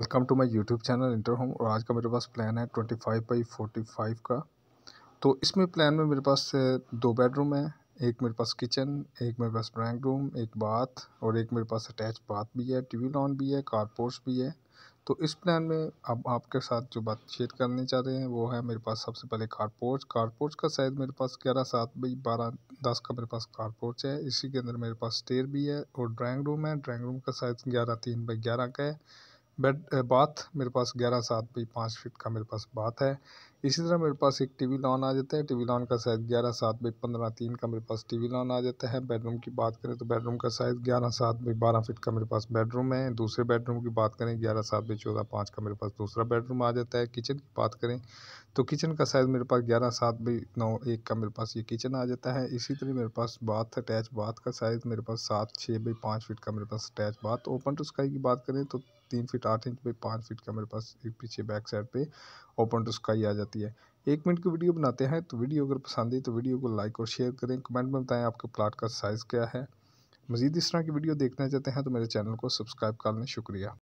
welcome to my YouTube channel inter home और आज का मेरे पास प्लान है twenty five by forty five का तो इसमें प्लान में मेरे पास uh, दो बेडरूम है एक मेरे पास किचन एक मेरे पास ड्राइंग रूम एक बाथ और एक मेरे पास अटैच बाथ भी है टीवी लॉन भी है कारपोर्ट्स भी है तो इस प्लान में अब आपके साथ जो बात शेयर करने चाह रहे हैं वो है मेरे पास सबसे पहले कारपोर्ट्स कारपोर्ट्स का साइज़ मेरे पास ग्यारह सात बाई बारह दस का मेरे पास कारपोर्ट्स है इसी के अंदर मेरे पास स्टेयर भी है और ड्राइंग रूम है ड्राइंग रूम का साइज़ ग्यारह तीन बाई ग्यारह का है बेड बाथ मेरे पास ग्यारह सात बाई पाँच फिट का मेरे पास बाथ है इसी तरह मेरे पास एक टीवी लॉन आ जाता है टीवी लॉन का साइज़ ग्यारह सात बाई पंद्रह तीन का मेरे पास टीवी लॉन आ जाता है बेडरूम की बात करें तो बेडरूम का साइज़ ग्यारह सात बाई बारह फिट का मेरे पास बेडरूम है दूसरे बेडरूम की बात करें ग्यारह सात बाई चौदह पाँच का मेरे पास दूसरा बेडरूम आ जाता है किचन की बात करें तो किचन का साइज़ मेरे पास ग्यारह सात बाई नौ एक का मेरे पास ये किचन आ जाता है इसी तरह मेरे पास बाथ अटैच बाथ का साइज़ मेरे पास सात छः बाई पाँच फिट का मेरे पास attach bath open to sky की बात करें तो तीन फिट आठ इंच पे पाँच फीट का मेरे पास एक पीछे बैक साइड पे ओपन टू स्काई आ जाती है एक मिनट की वीडियो बनाते हैं तो वीडियो अगर पसंद आई तो वीडियो को लाइक और शेयर करें कमेंट में बताएं आपके प्लाट का साइज़ क्या है मज़ीद इस तरह की वीडियो देखना चाहते हैं तो मेरे चैनल को सब्सक्राइब कर लें शुक्रिया